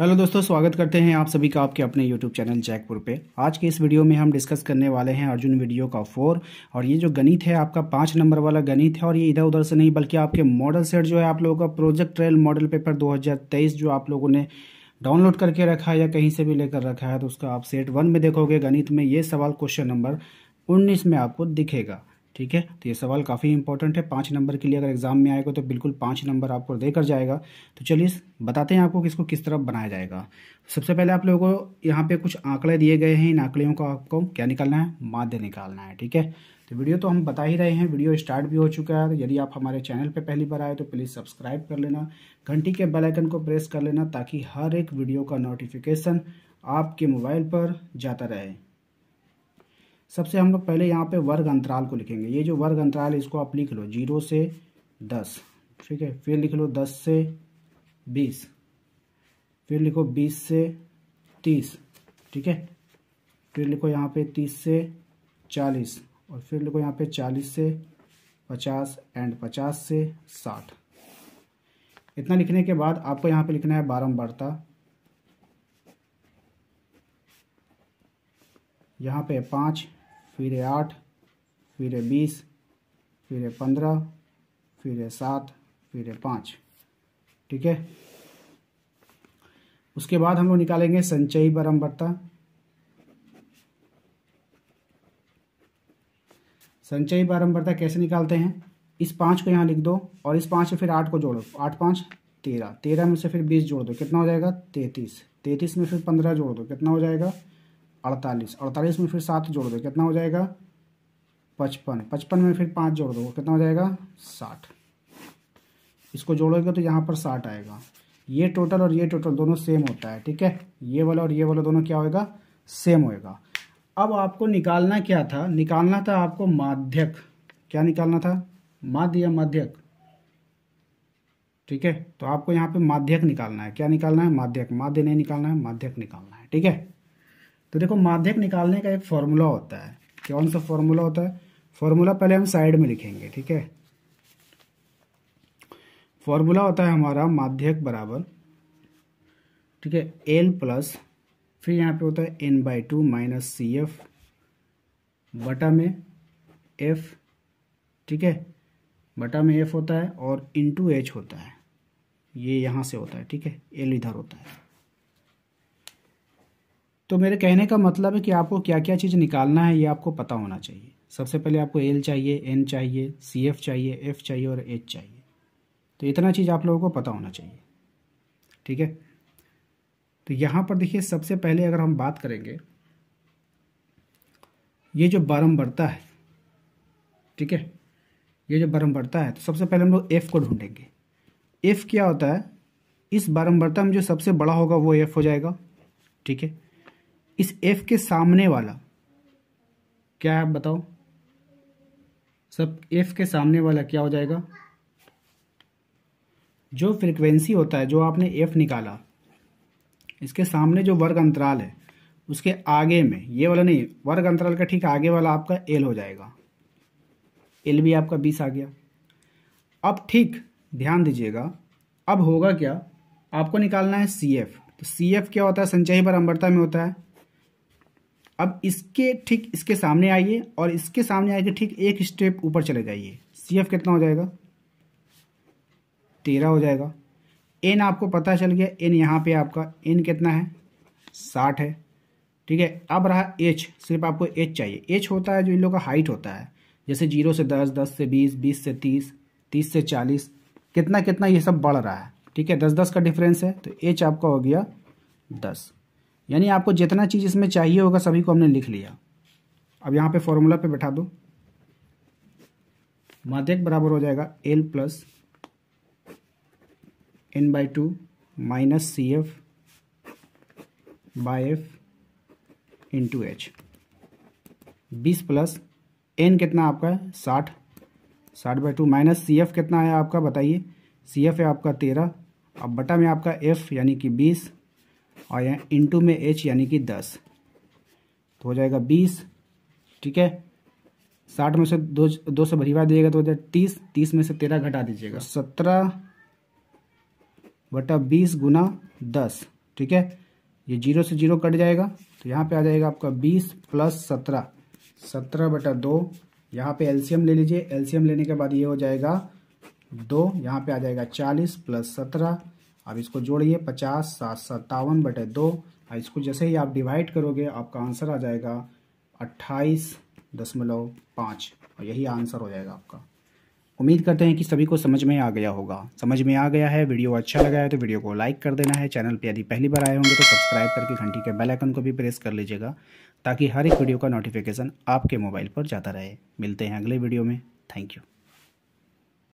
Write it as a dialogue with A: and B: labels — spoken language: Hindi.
A: हेलो दोस्तों स्वागत करते हैं आप सभी का आपके अपने यूट्यूब चैनल जैकपुर पे आज के इस वीडियो में हम डिस्कस करने वाले हैं अर्जुन वीडियो का फोर और ये जो गणित है आपका पाँच नंबर वाला गणित है और ये इधर उधर से नहीं बल्कि आपके मॉडल सेट जो है आप लोगों का प्रोजेक्ट ट्रेल मॉडल पेपर दो जो आप लोगों ने डाउनलोड करके रखा है या कहीं से भी लेकर रखा है तो उसका आप सेट वन में देखोगे गणित में ये सवाल क्वेश्चन नंबर उन्नीस में आपको दिखेगा ठीक है तो ये सवाल काफ़ी इंपॉर्टेंट है पाँच नंबर के लिए अगर एग्जाम में आएगा तो बिल्कुल पाँच नंबर आपको देकर जाएगा तो चलिए बताते हैं आपको किसको किस तरफ बनाया जाएगा सबसे पहले आप लोगों को यहाँ पे कुछ आंकड़े दिए गए हैं इन आंकड़ियों को आपको क्या निकालना है माध्य निकालना है ठीक है तो वीडियो तो हम बता ही रहे हैं वीडियो स्टार्ट भी हो चुका है यदि आप हमारे चैनल पर पहली बार आए तो प्लीज़ सब्सक्राइब कर लेना घंटी के बेलाइकन को प्रेस कर लेना ताकि हर एक वीडियो का नोटिफिकेशन आपके मोबाइल पर जाता रहे सबसे हम लोग पहले यहाँ पे वर्ग अंतराल को लिखेंगे ये जो वर्ग अंतराल है इसको आप लिख लो जीरो से दस ठीक है फिर लिख लो दस से बीस फिर लिखो बीस से तीस ठीक है फिर लिखो यहाँ पे तीस से चालीस और फिर लिखो यहाँ पे चालीस से पचास एंड पचास से साठ इतना लिखने के बाद आपको यहाँ पे लिखना है बारम्बारता यहाँ पे पाँच फिर आठ फिर बीस फिर पंद्रह फिर सात फिर पाँच ठीक है उसके बाद हम लोग निकालेंगे संचयी बरम्बरता संचयी बारंबारता कैसे निकालते हैं इस पाँच को यहाँ लिख दो और इस पाँच से फिर आठ को जोड़ो आठ पाँच तेरह तेरह में से फिर बीस जोड़ दो कितना हो जाएगा तैतीस तैतीस में फिर पंद्रह जोड़ दो कितना हो जाएगा अड़तालीस अड़तालीस में फिर सात जोड़ दो कितना हो जाएगा पचपन पचपन में फिर पाँच जोड़ दो कितना हो जाएगा साठ इसको जोड़ोगे तो यहाँ पर साठ आएगा ये टोटल और ये टोटल दोनों सेम होता है ठीक है ये वाला और ये वाला दोनों क्या होएगा सेम होएगा अब आपको निकालना क्या था निकालना था आपको माध्यक क्या निकालना था माध्य या माध्यक ठीक है तो आपको यहाँ पे माध्यक निकालना है क्या निकालना है माध्यक माध्य नहीं निकालना है माध्यक निकालना है ठीक है तो देखो माध्यक निकालने का एक फॉर्मूला होता है कौन सा फॉर्मूला होता है फॉर्मूला पहले हम साइड में लिखेंगे ठीक है फॉर्मूला होता है हमारा माध्यक बराबर ठीक है एल प्लस फिर यहाँ पे होता है N by two minus C F बटा में एफ ठीक है बटा में एफ होता है और इन टू एच होता है ये यहाँ से होता है ठीक है एल इधर होता है तो मेरे कहने का मतलब है कि आपको क्या क्या चीज़ निकालना है ये आपको पता होना चाहिए सबसे पहले आपको एल चाहिए एन चाहिए सी एफ चाहिए एफ चाहिए और एच चाहिए तो इतना चीज़ आप लोगों को पता होना चाहिए ठीक है तो यहाँ पर देखिए सबसे पहले अगर हम बात करेंगे ये जो बारम्बरता है ठीक है ये जो बारम्बरता है तो सबसे पहले हम लोग एफ़ को ढूंढेंगे एफ़ क्या होता है इस बारम्बरता में जो सबसे बड़ा होगा वो एफ़ हो जाएगा ठीक है इस एफ के सामने वाला क्या है आप बताओ सब एफ के सामने वाला क्या हो जाएगा जो फ्रिक्वेंसी होता है जो आपने एफ निकाला इसके सामने जो वर्ग अंतराल है उसके आगे में ये वाला नहीं वर्ग अंतराल का ठीक आगे वाला आपका एल हो जाएगा एल भी आपका बीस आ गया अब ठीक ध्यान दीजिएगा अब होगा क्या आपको निकालना है सी एफ तो सी एफ क्या होता है संचयी अम्बरता में होता है अब इसके ठीक इसके सामने आइए और इसके सामने आके ठीक एक स्टेप ऊपर चले जाइए सी एफ कितना हो जाएगा तेरह हो जाएगा एन आपको पता चल गया एन यहाँ पे आपका एन कितना है साठ है ठीक है अब रहा एच सिर्फ आपको एच चाहिए एच होता है जो इन लोग का हाइट होता है जैसे जीरो से दस दस से बीस बीस से तीस तीस से चालीस कितना कितना ये सब बढ़ रहा है ठीक है दस दस का डिफरेंस है तो एच आपका हो गया दस यानी आपको जितना चीज़ इसमें चाहिए होगा सभी को हमने लिख लिया अब यहाँ पे फॉर्मूला पे बैठा दो माध्यक बराबर हो जाएगा L plus N by two minus C F by F two H बीस प्लस एन कितना आपका है साठ साठ by two minus C F कितना है आपका बताइए सी एफ है आपका तेरह अब बटा में आपका एफ यानी कि बीस और यहाँ इंटू में एच यानी कि दस तो हो जाएगा बीस ठीक है साठ में से दो दो से भरीवा दीजिएगा तो हो जाएगा तीस तीस में से तेरह घटा दीजिएगा तो सत्रह बटा बीस गुना दस ठीक है ये जीरो से जीरो कट जाएगा तो यहाँ पे आ जाएगा आपका बीस प्लस सत्रह सत्रह बटा दो यहाँ पे एल्शियम ले लीजिए एल्शियम लेने के बाद ये हो जाएगा दो यहाँ पे आ जाएगा चालीस प्लस सत्रह अब इसको जोड़िए पचास सात सत्तावन बटे दो और इसको जैसे ही आप डिवाइड करोगे आपका आंसर आ जाएगा अट्ठाईस दशमलव पाँच और यही आंसर हो जाएगा आपका उम्मीद करते हैं कि सभी को समझ में आ गया होगा समझ में आ गया है वीडियो अच्छा लगा है तो वीडियो को लाइक कर देना है चैनल पर यदि पहली बार आए होंगे तो सब्सक्राइब करके घंटी के बेल आइकन को भी प्रेस कर लीजिएगा ताकि हर एक वीडियो का नोटिफिकेशन आपके मोबाइल पर जाता रहे मिलते हैं अगले वीडियो में थैंक यू